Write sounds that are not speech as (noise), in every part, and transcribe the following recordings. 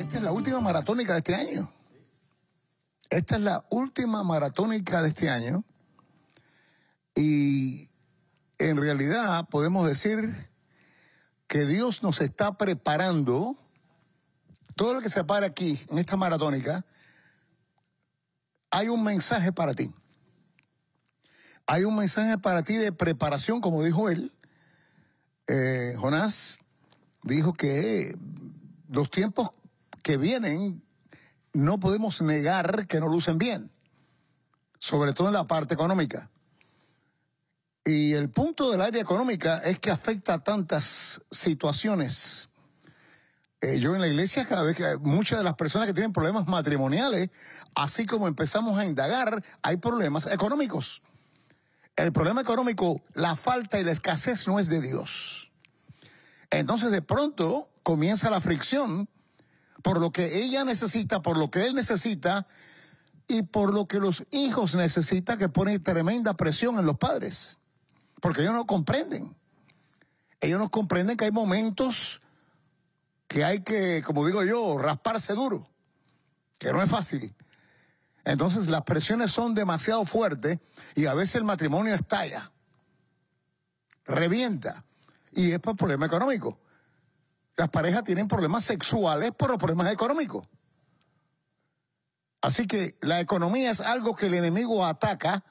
Esta es la última maratónica de este año. Esta es la última maratónica de este año. Y en realidad podemos decir que Dios nos está preparando. Todo lo que se para aquí, en esta maratónica, hay un mensaje para ti. Hay un mensaje para ti de preparación, como dijo él. Eh, Jonás dijo que los tiempos que vienen, no podemos negar que no lucen bien, sobre todo en la parte económica. Y el punto del área económica es que afecta a tantas situaciones. Eh, yo en la iglesia cada vez que muchas de las personas que tienen problemas matrimoniales, así como empezamos a indagar, hay problemas económicos. El problema económico, la falta y la escasez no es de Dios. Entonces de pronto comienza la fricción por lo que ella necesita, por lo que él necesita y por lo que los hijos necesitan, que pone tremenda presión en los padres, porque ellos no comprenden. Ellos no comprenden que hay momentos que hay que, como digo yo, rasparse duro, que no es fácil. Entonces las presiones son demasiado fuertes y a veces el matrimonio estalla, revienta, y es por problema económico. Las parejas tienen problemas sexuales por los problemas económicos. Así que la economía es algo que el enemigo ataca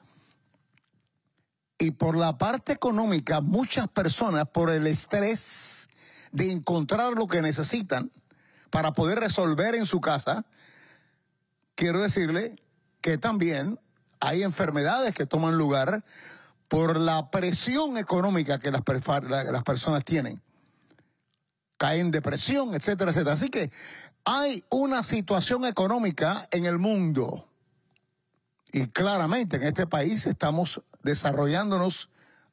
y por la parte económica muchas personas por el estrés de encontrar lo que necesitan para poder resolver en su casa, quiero decirle que también hay enfermedades que toman lugar por la presión económica que las, las personas tienen cae en depresión, etcétera, etcétera. Así que hay una situación económica en el mundo. Y claramente en este país estamos desarrollándonos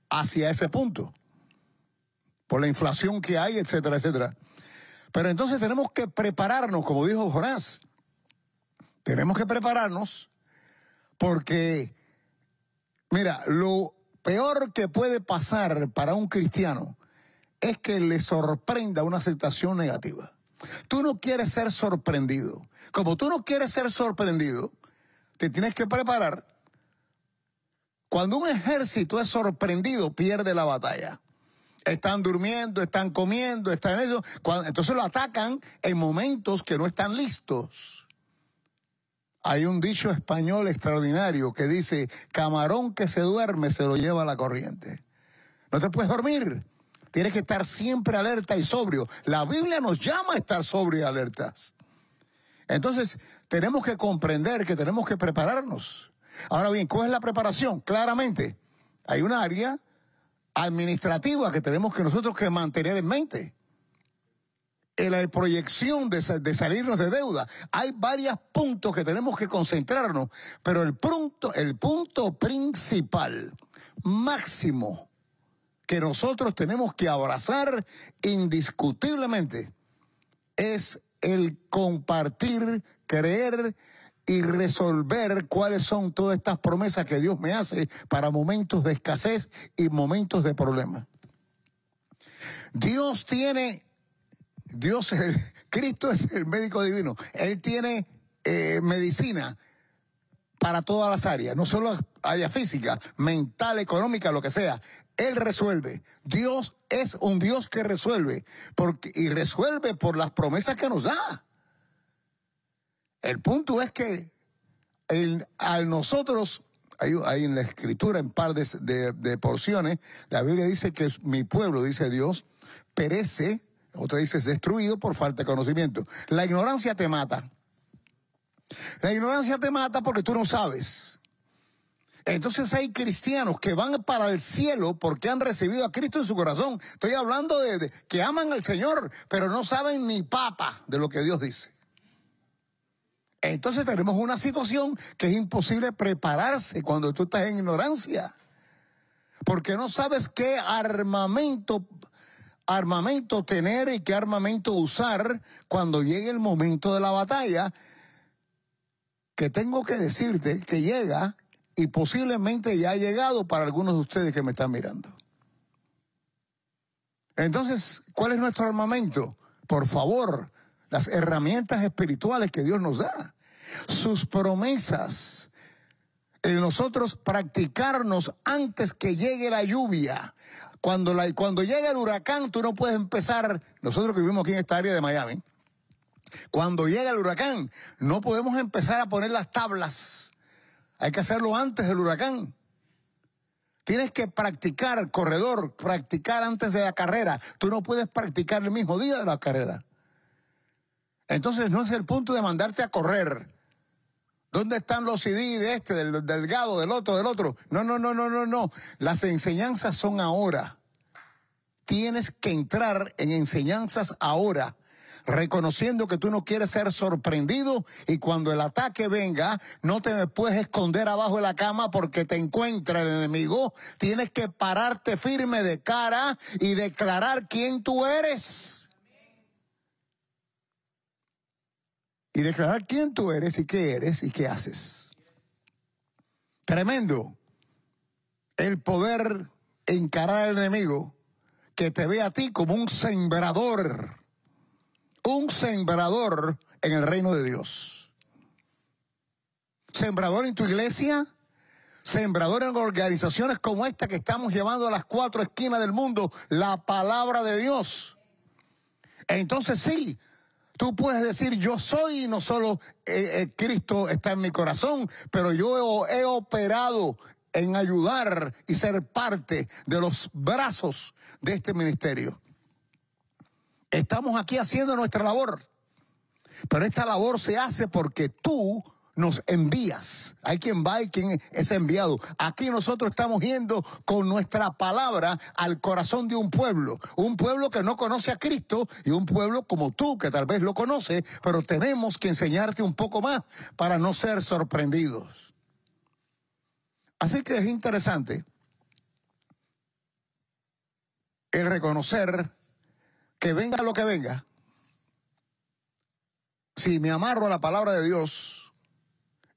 hacia ese punto. Por la inflación que hay, etcétera, etcétera. Pero entonces tenemos que prepararnos, como dijo Jonás. Tenemos que prepararnos porque, mira, lo peor que puede pasar para un cristiano es que le sorprenda una situación negativa. Tú no quieres ser sorprendido. Como tú no quieres ser sorprendido, te tienes que preparar. Cuando un ejército es sorprendido, pierde la batalla. Están durmiendo, están comiendo, están en eso. entonces lo atacan en momentos que no están listos. Hay un dicho español extraordinario que dice, camarón que se duerme se lo lleva a la corriente. No te puedes dormir Tienes que estar siempre alerta y sobrio. La Biblia nos llama a estar sobrio y alertas. Entonces, tenemos que comprender que tenemos que prepararnos. Ahora bien, ¿cuál es la preparación? Claramente, hay un área administrativa que tenemos que nosotros que mantener en mente. En eh, la proyección de, salirnos de deuda. Hay varios puntos que tenemos que concentrarnos, pero el punto, el punto principal, máximo, que nosotros tenemos que abrazar indiscutiblemente es el compartir, creer y resolver cuáles son todas estas promesas que Dios me hace para momentos de escasez y momentos de problema. Dios tiene, Dios, el, (laughs) Cristo es el médico divino, Él tiene eh, medicina para todas las áreas, no solo área física, mental, económica, lo que sea. Él resuelve. Dios es un Dios que resuelve y resuelve por las promesas que nos da. El punto es que a nosotros, hay, en la escritura, en par de, porciones, la Biblia dice que mi pueblo, dice Dios, perece, otra dice es destruido por falta de conocimiento. La ignorancia te mata. La ignorancia te mata porque tú no sabes. Entonces hay cristianos que van para el cielo porque han recibido a Cristo en su corazón. Estoy hablando de, que aman al Señor, pero no saben ni papa de lo que Dios dice. Entonces tenemos una situación que es imposible prepararse cuando tú estás en ignorancia. Porque no sabes qué armamento, armamento tener y qué armamento usar cuando llegue el momento de la batalla que tengo que decirte que llega y posiblemente ya ha llegado para algunos de ustedes que me están mirando. Entonces, ¿cuál es nuestro armamento? Por favor, las herramientas espirituales que Dios nos da, sus promesas, en nosotros practicarnos antes que llegue la lluvia. Cuando, la, cuando llega el huracán, tú no puedes empezar, nosotros que vivimos aquí en esta área de Miami, cuando llega el huracán, no podemos empezar a poner las tablas. Hay que hacerlo antes del huracán. Tienes que practicar corredor, practicar antes de la carrera. Tú no puedes practicar el mismo día de la carrera. Entonces no es el punto de mandarte a correr. ¿Dónde están los CD de este, del delgado, del otro, del otro? No, no, no, no, no, no. Las enseñanzas son ahora. Tienes que entrar en enseñanzas ahora reconociendo que tú no quieres ser sorprendido y cuando el ataque venga, no te puedes esconder abajo de la cama porque te encuentra el enemigo. Tienes que pararte firme de cara y declarar quién tú eres. Y declarar quién tú eres y qué eres y qué haces. Tremendo. El poder encarar al enemigo que te ve a ti como un sembrador un sembrador en el reino de Dios. Sembrador en tu iglesia, sembrador en organizaciones como esta que estamos llevando a las cuatro esquinas del mundo, la palabra de Dios. Entonces sí, tú puedes decir yo soy, no solo eh, eh, Cristo está en mi corazón, pero yo he operado en ayudar y ser parte de los brazos de este ministerio. Estamos aquí haciendo nuestra labor. Pero esta labor se hace porque tú nos envías. Hay quien va y quien es enviado. Aquí nosotros estamos yendo con nuestra palabra al corazón de un pueblo. Un pueblo que no conoce a Cristo y un pueblo como tú que tal vez lo conoce, pero tenemos que enseñarte un poco más para no ser sorprendidos. Así que es interesante el reconocer que venga lo que venga, si me amarro a la palabra de Dios,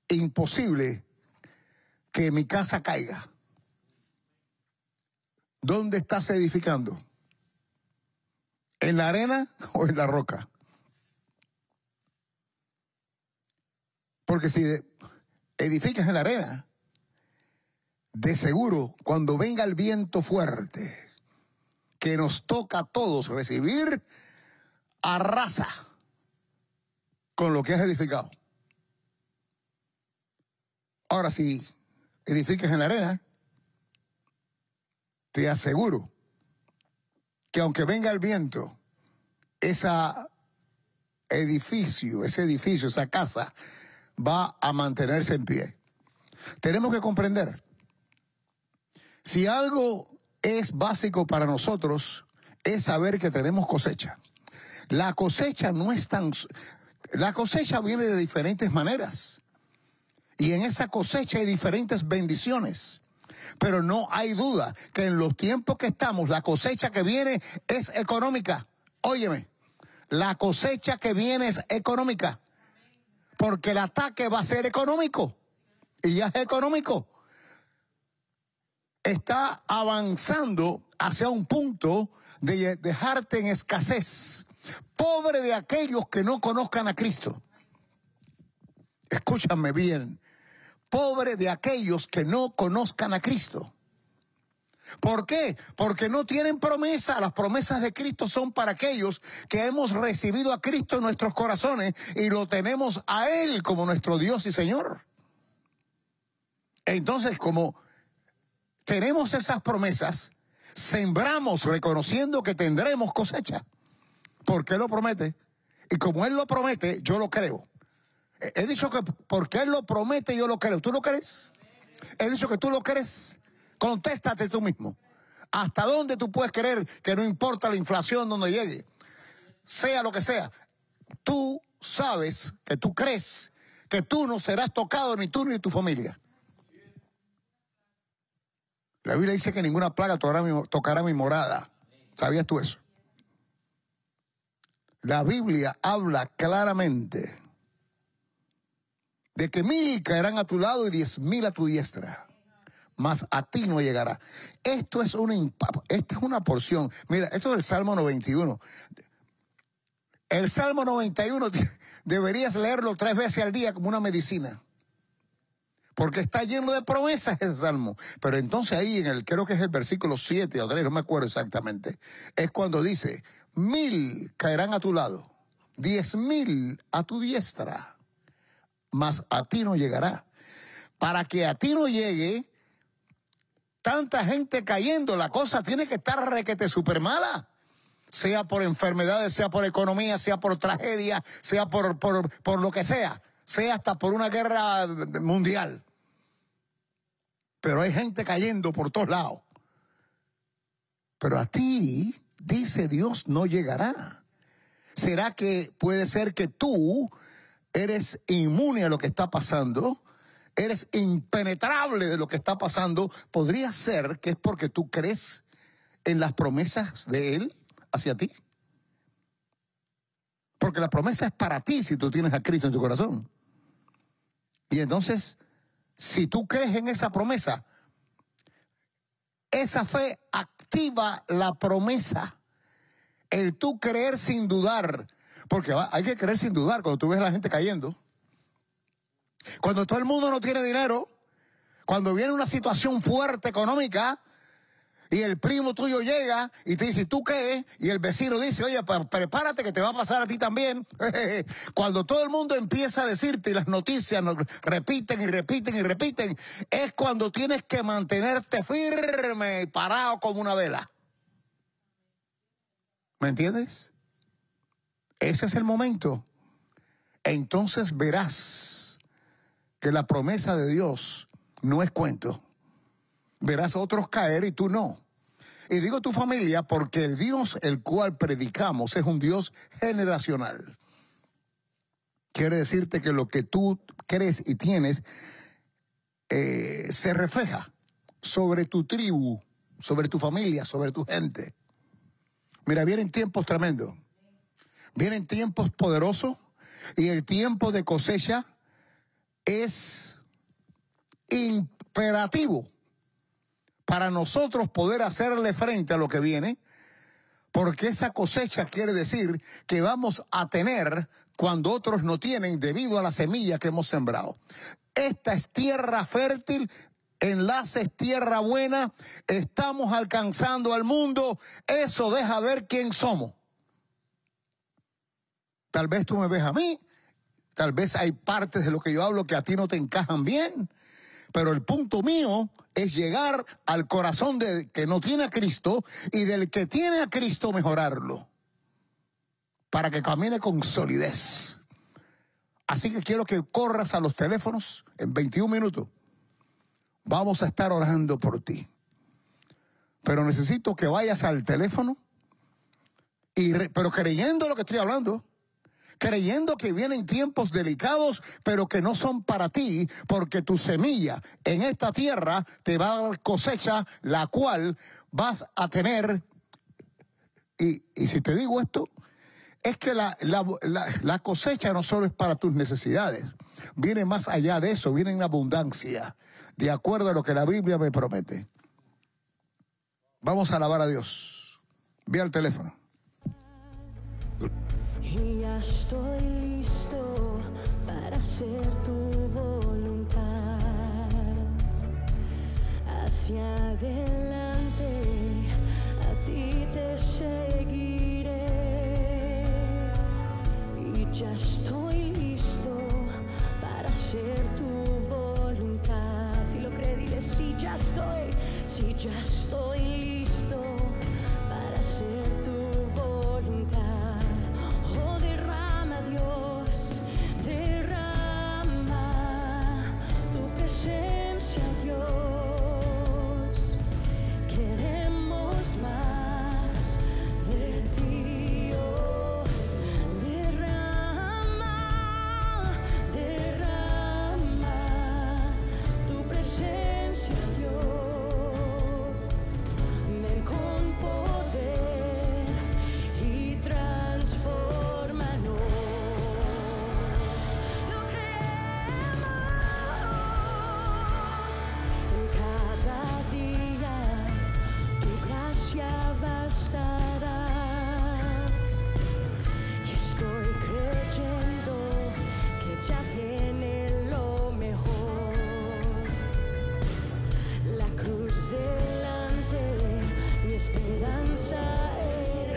imposible que mi casa caiga. ¿Dónde estás edificando? ¿En la arena o en la roca? Porque si edificas en la arena, de seguro, cuando venga el viento fuerte, que nos toca a todos recibir, a raza con lo que has edificado. Ahora, si edificas en la arena, te aseguro que aunque venga el viento, ese edificio, ese edificio, esa casa, va a mantenerse en pie. Tenemos que comprender, si algo es básico para nosotros es saber que tenemos cosecha. La cosecha no es tan... La cosecha viene de diferentes maneras. Y en esa cosecha hay diferentes bendiciones. Pero no hay duda que en los tiempos que estamos, la cosecha que viene es económica. Óyeme, la cosecha que viene es económica. Porque el ataque va a ser económico. Y ya es económico está avanzando hacia un punto de dejarte en escasez, pobre de aquellos que no conozcan a Cristo. Escúchame bien, pobre de aquellos que no conozcan a Cristo. ¿Por qué? Porque no tienen promesa. Las promesas de Cristo son para aquellos que hemos recibido a Cristo en nuestros corazones y lo tenemos a Él como nuestro Dios y Señor. Entonces, como tenemos esas promesas, sembramos reconociendo que tendremos cosecha. Porque Él lo promete. Y como Él lo promete, yo lo creo. He dicho que porque Él lo promete, yo lo creo. ¿Tú lo crees? He dicho que tú lo crees. Contéstate tú mismo. ¿Hasta dónde tú puedes creer que no importa la inflación donde llegue? Sea lo que sea. Tú sabes que tú crees que tú no serás tocado ni tú ni tu familia. La Biblia dice que ninguna plaga tocará mi, morada. ¿Sabías tú eso? La Biblia habla claramente de que mil caerán a tu lado y diez mil a tu diestra, mas a ti no llegará. Esto es una, es una porción. Mira, esto es el Salmo 91. El Salmo 91 (laughs) deberías leerlo tres veces al día como una medicina porque está lleno de promesas el Salmo. Pero entonces ahí en el, creo que es el versículo 7 o 3, no me acuerdo exactamente, es cuando dice, mil caerán a tu lado, diez mil a tu diestra, mas a ti no llegará. Para que a ti no llegue tanta gente cayendo, la cosa tiene que estar requete super mala sea por enfermedades, sea por economía, sea por tragedia, sea por, por, por, lo que sea, sea hasta por una guerra mundial pero hay gente cayendo por todos lados. Pero a ti, dice Dios, no llegará. ¿Será que puede ser que tú eres inmune a lo que está pasando? ¿Eres impenetrable de lo que está pasando? ¿Podría ser que es porque tú crees en las promesas de Él hacia ti? Porque la promesa es para ti si tú tienes a Cristo en tu corazón. Y entonces si tú crees en esa promesa, esa fe activa la promesa. El tú creer sin dudar. Porque hay que creer sin dudar cuando tú ves a la gente cayendo. Cuando todo el mundo no tiene dinero. Cuando viene una situación fuerte económica y el primo tuyo llega y te dice, ¿tú qué? Y el vecino dice, oye, prepárate que te va a pasar a ti también. (laughs) Cuando todo el mundo empieza a decirte y las noticias nos repiten y repiten y repiten, es cuando tienes que mantenerte firme y parado como una vela. ¿Me entiendes? Ese es el momento. Entonces verás que la promesa de Dios no es cuento verás a otros caer y tú no. Y digo tu familia porque el Dios el cual predicamos es un Dios generacional. Quiere decirte que lo que tú crees y tienes eh, se refleja sobre tu tribu, sobre tu familia, sobre tu gente. Mira, vienen tiempos tremendos. Vienen tiempos poderosos y el tiempo de cosecha es imperativo para nosotros poder hacerle frente a lo que viene, porque esa cosecha quiere decir que vamos a tener cuando otros no tienen debido a la semilla que hemos sembrado. Esta es tierra fértil, enlaces tierra buena, estamos alcanzando al mundo, eso deja ver quién somos. Tal vez tú me ves a mí, tal vez hay partes de lo que yo hablo que a ti no te encajan bien, pero el punto mío es llegar al corazón del que no tiene a Cristo y del que tiene a Cristo mejorarlo para que camine con solidez. Así que quiero que corras a los teléfonos en 21 minutos. Vamos a estar orando por ti. Pero necesito que vayas al teléfono, y pero creyendo lo que estoy hablando creyendo que vienen tiempos delicados, pero que no son para ti, porque tu semilla en esta tierra te va a dar cosecha, la cual vas a tener. Y, si te digo esto, es que la, la, cosecha no solo es para tus necesidades, viene más allá de eso, viene en abundancia, de acuerdo a lo que la Biblia me promete. Vamos a alabar a Dios. Ve al teléfono estoy listo para hacer tu voluntad. Hacia adelante a ti te seguiré y ya estoy listo para hacer tu voluntad. Si lo crees, dile si ya estoy, si ya estoy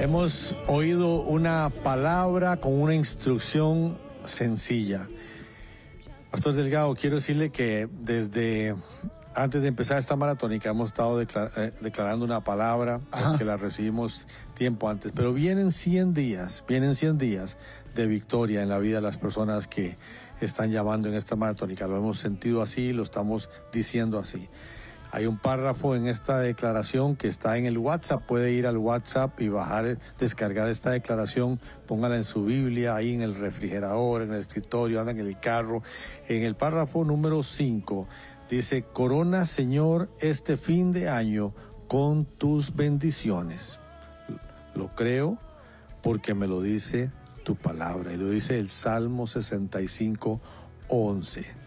Hemos oído una palabra con una instrucción sencilla. Pastor Delgado, quiero decirle que desde antes de empezar esta maratónica hemos estado eh, declarando una palabra que la recibimos tiempo antes, pero vienen 100 días, vienen 100 días de victoria en la vida de las personas que están llamando en esta maratónica. Lo hemos sentido así, lo estamos diciendo así. Hay un párrafo en esta declaración que está en el WhatsApp. Puede ir al WhatsApp y bajar, descargar esta declaración. Póngala en su Biblia, ahí en el refrigerador, en el escritorio, anda en el carro. En el párrafo número 5 dice, Corona Señor este fin de año con tus bendiciones. Lo creo porque me lo dice tu palabra y lo dice el Salmo 65, 11.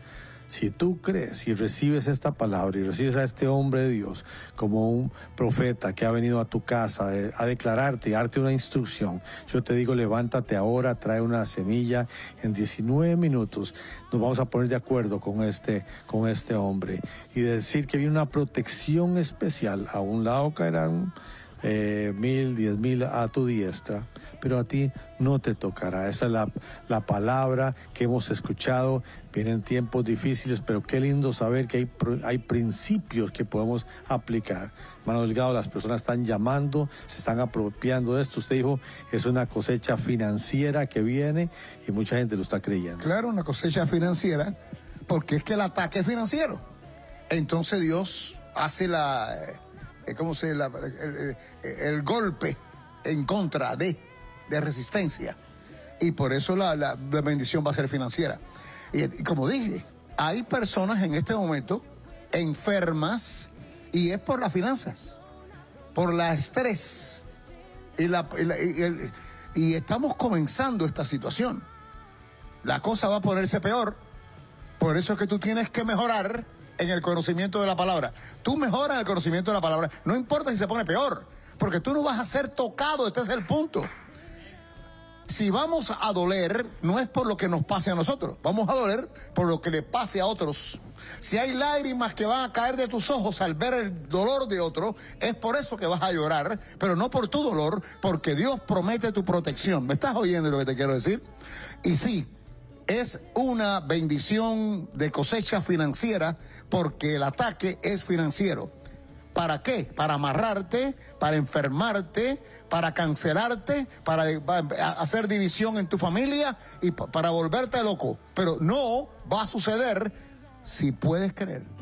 Si tú crees y recibes esta palabra y recibes a este hombre de Dios como un profeta que ha venido a tu casa eh, a declararte y darte una instrucción, yo te digo, levántate ahora, trae una semilla. En 19 minutos nos vamos a poner de acuerdo con este, con este hombre y decir que viene una protección especial. A un lado caerán eh, mil, diez mil a tu diestra, pero a ti no te tocará. Esa es la, palabra que hemos escuchado. Vienen tiempos difíciles, pero qué lindo saber que hay, hay principios que podemos aplicar. Hermano Delgado, las personas están llamando, se están apropiando de esto. Usted dijo, es una cosecha financiera que viene y mucha gente lo está creyendo. Claro, una cosecha financiera, porque es que el ataque es financiero. Entonces Dios hace la eh, ¿cómo se el, golpe en contra de, de resistencia. Y por eso la, bendición va a ser financiera. Y, como dije, hay personas en este momento enfermas y es por las finanzas, por la estrés. Y, la, y, y estamos comenzando esta situación. La cosa va a ponerse peor. Por eso es que tú tienes que mejorar en el conocimiento de la palabra. Tú mejoras el conocimiento de la palabra. No importa si se pone peor, porque tú no vas a ser tocado. Este es el punto. Si vamos a doler, no es por lo que nos pase a nosotros. Vamos a doler por lo que le pase a otros. Si hay lágrimas que van a caer de tus ojos al ver el dolor de otro, es por eso que vas a llorar, pero no por tu dolor, porque Dios promete tu protección. ¿Me estás oyendo lo que te quiero decir? Y sí, es una bendición de cosecha financiera porque el ataque es financiero. ¿Para qué? Para amarrarte, para enfermarte, para cancelarte, para hacer división en tu familia y para volverte loco. Pero no va a suceder si puedes creer.